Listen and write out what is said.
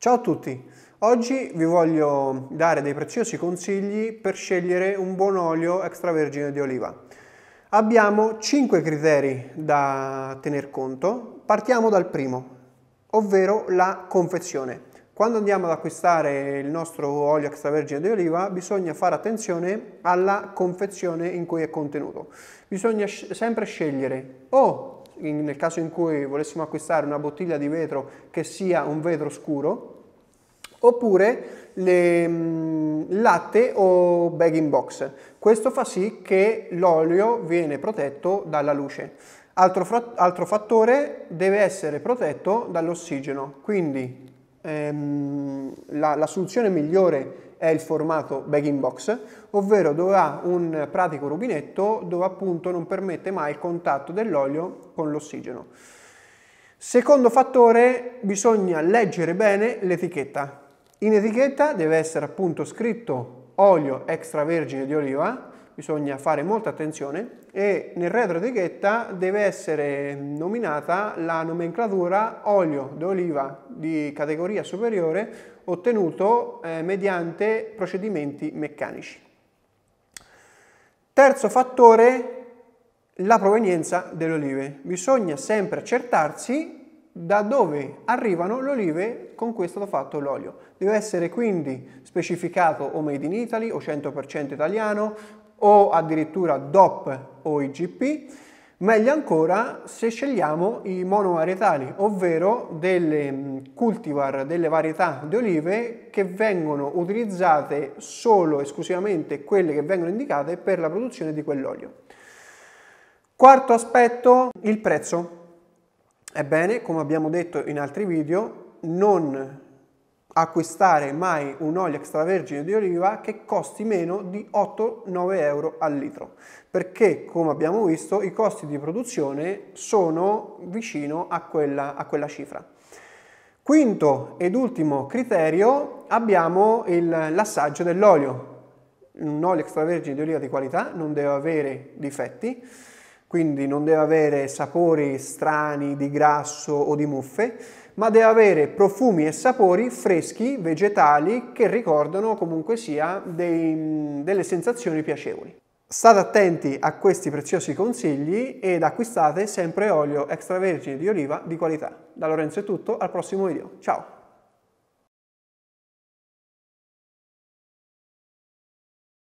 Ciao a tutti, oggi vi voglio dare dei preziosi consigli per scegliere un buon olio extravergine di oliva. Abbiamo 5 criteri da tener conto, partiamo dal primo, ovvero la confezione. Quando andiamo ad acquistare il nostro olio extravergine di oliva bisogna fare attenzione alla confezione in cui è contenuto. Bisogna sempre scegliere o in, nel caso in cui volessimo acquistare una bottiglia di vetro che sia un vetro scuro, oppure le, mh, mm, latte o bag in box. Questo fa sì che l'olio viene protetto dalla luce. Altro, altro fattore deve essere protetto dall'ossigeno, quindi ehm, la, la soluzione migliore è il formato bagging box, ovvero dove ha un pratico rubinetto dove appunto non permette mai il contatto dell'olio con l'ossigeno. Secondo fattore, bisogna leggere bene l'etichetta. In etichetta deve essere appunto scritto olio extravergine di oliva bisogna fare molta attenzione e nel retro retroetichetta deve essere nominata la nomenclatura olio d'oliva di categoria superiore ottenuto eh, mediante procedimenti meccanici. Terzo fattore, la provenienza delle olive. Bisogna sempre accertarsi da dove arrivano le olive con cui è stato fatto l'olio. Deve essere quindi specificato o made in Italy o 100% italiano o addirittura DOP o IGP, meglio ancora se scegliamo i monovarietali, ovvero delle mm, cultivar, delle varietà di olive che vengono utilizzate solo esclusivamente quelle che vengono indicate per la produzione di quell'olio. Quarto aspetto, il prezzo. Ebbene, come abbiamo detto in altri video, non acquistare mai un olio extravergine di oliva che costi meno di 8-9 euro al litro perché come abbiamo visto i costi di produzione sono vicino a quella, a quella cifra. Quinto ed ultimo criterio abbiamo l'assaggio dell'olio. Un olio extravergine di oliva di qualità non deve avere difetti, quindi non deve avere sapori strani di grasso o di muffe ma deve avere profumi e sapori freschi, vegetali, che ricordano comunque sia dei, delle sensazioni piacevoli. State attenti a questi preziosi consigli ed acquistate sempre olio extravergine di oliva di qualità. Da Lorenzo è tutto, al prossimo video. Ciao!